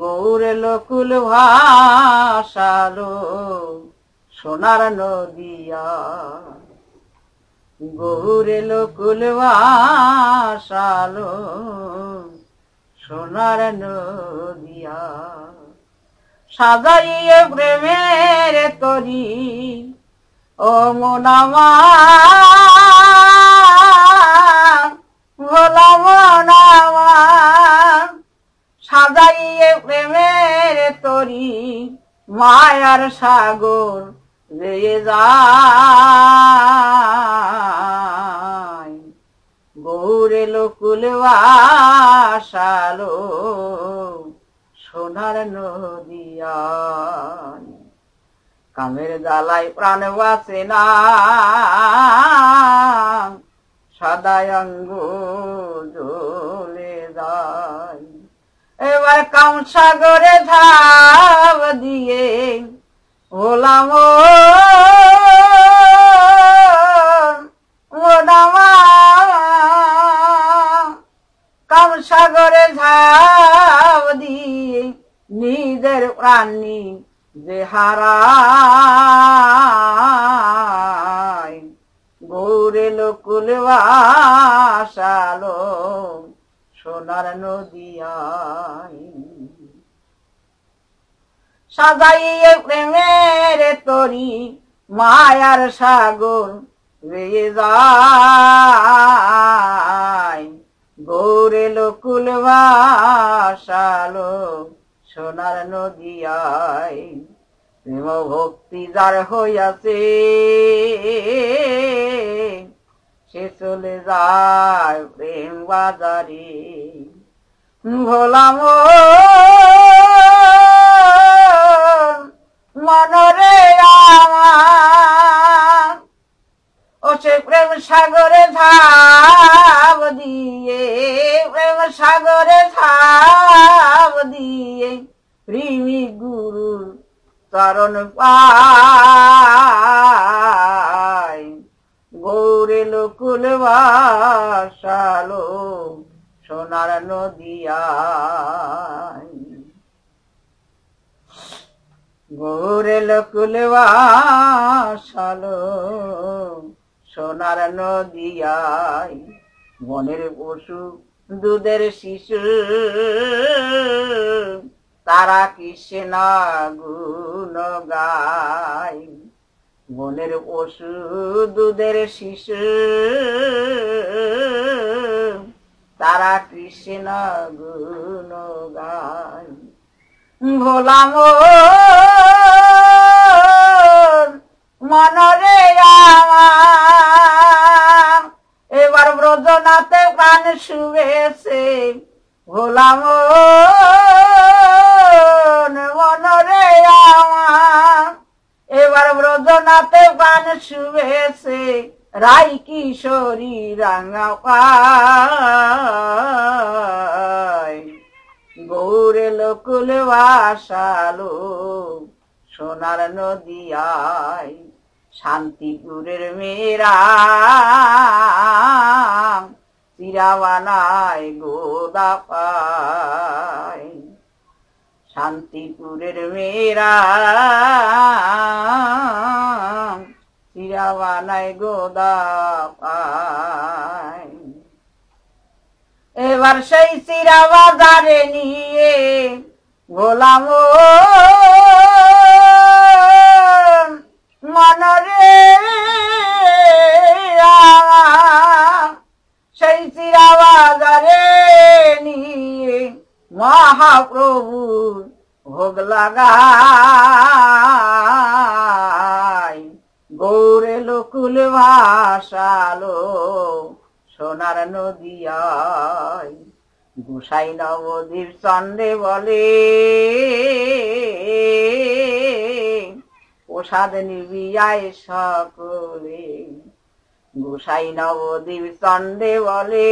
গৌরে লকুল ভাষালো সোনার নদিয়া গৌরে লকুল ভাষালো সোনার নদিয়া সাজাইয়ে প্রেমের তরি ও মোনামা মায়ার সাগর বেয়ে যায় গৌরে লোকুল আসালো সোনার নদিয়া কামের জালায় প্রাণ বাসে না সদায় অঙ্গ জ্বলে যায় এবার কামসাগরে সাগরে দিয়ে ওলাম কাম সাগরে ঝাপ দিয়ে নিজের প্রাণী যে হারায় গৌরে লোকুল বাসালো সোনার নদিয়াই সাজাইয়ে প্রেমের তরি মায়ার সাগর রে যায় গৌরে লোকুল ভাষালো সোনার নদিয়ায় প্রেম ভক্তি যার হইয়াছে সে চলে যায় প্রেম বাজারে ভোলাম মনরে আমার ও সে প্রেম সাগরে ধাব দিয়ে প্রেম সাগরে ধাব দিয়ে প্রেমী গুরু চরণ পা গৌরেল কুলবাসালো সোনার নদিয়াই বনের পশু দুধের শিশু তারা কৃষ্ণা গুণ গাই বনের পশু দুধের শিশু তারা কৃষ্ণ গুণ গাই ভোলাম মনরে আমার এবার ব্রজনাতে প্রাণ শুভেছে গোলাম মনরে আমার এবার ব্রজনাতে প্রাণ শুভেছে রাই কিশোরী রাঙা পৌরে লোকুল বাসালো সোনার আয় শান্তিপুরের মেয়েরা চিরাওয়ালায় গোদা পায় শান্তিপুরের মেয়েরা চিরাওয়ালায় গোদা পায় এবার সেই চিরা বাজারে নিয়ে গোলাম যোগ লাগাই গৌরে লোকুল ভাষালো সোনার নদিয়ায় গোসাই নবদ্বীপ চন্দ্রে বলে প্রসাদ নিবিয়ায় সকলে গোসাই নবদ্বীপ চন্দ্রে বলে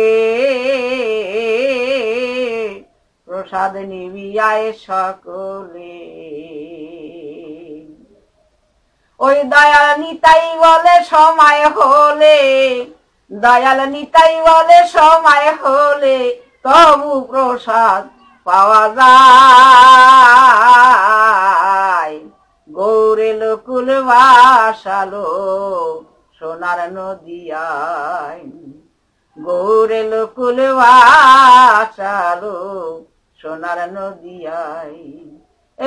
প্রসাদ নিবিয়ায় সকলে ওই দয়াল নিতাই বলে সময় হলে দয়াল নিতাই বলে সময় হলে তবু প্রসাদ পাওয়া যায় গৌরে লোকুল বাসালো সোনার নদিয়ায় গৌরে লোকুল বাসালো সোনার নদিয়াই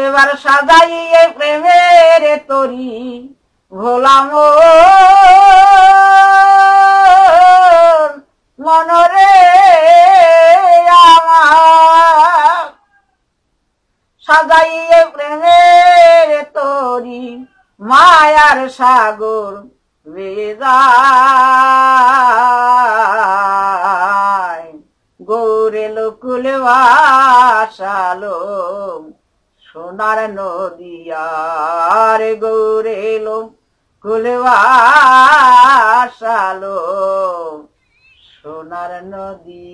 এবার সাজাই প্রেমের তরি ভোলাম মনরে আমার প্রেমের তরি মায়ার সাগর বেদা ফুল আসালো সোনার নদিয়ার গৌরেলো ফুল সোনার নদী